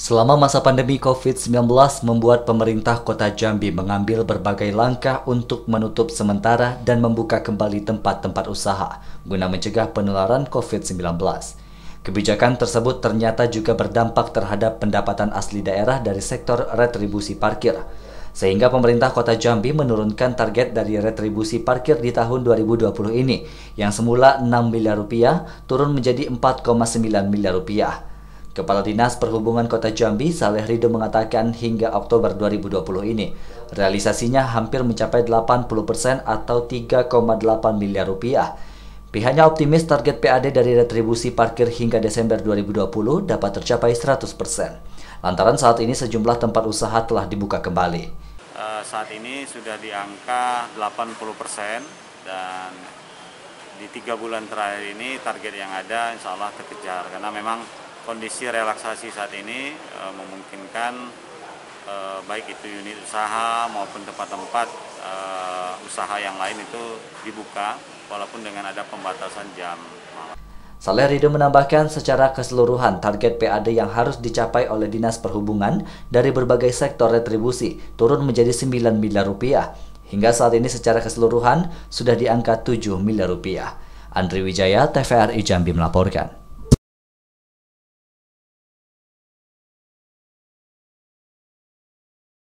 Selama masa pandemi COVID-19 membuat pemerintah kota Jambi mengambil berbagai langkah untuk menutup sementara dan membuka kembali tempat-tempat usaha guna mencegah penularan COVID-19. Kebijakan tersebut ternyata juga berdampak terhadap pendapatan asli daerah dari sektor retribusi parkir. Sehingga pemerintah kota Jambi menurunkan target dari retribusi parkir di tahun 2020 ini yang semula 6 miliar rupiah turun menjadi 4,9 miliar rupiah. Kepala Dinas Perhubungan Kota Jambi, Saleh Rido mengatakan hingga Oktober 2020 ini, realisasinya hampir mencapai 80% atau 3,8 miliar rupiah. Pihaknya optimis target PAD dari retribusi parkir hingga Desember 2020 dapat tercapai 100%. Lantaran saat ini sejumlah tempat usaha telah dibuka kembali. Eh, saat ini sudah di angka 80% dan di tiga bulan terakhir ini target yang ada insya Allah terkejar karena memang kondisi relaksasi saat ini e, memungkinkan e, baik itu unit usaha maupun tempat-tempat e, usaha yang lain itu dibuka walaupun dengan ada pembatasan jam. Saleh Ridho menambahkan secara keseluruhan target PAD yang harus dicapai oleh Dinas Perhubungan dari berbagai sektor retribusi turun menjadi 9 miliar rupiah. Hingga saat ini secara keseluruhan sudah di angka 7 miliar rupiah. Andri Wijaya, TVRI Jambi melaporkan.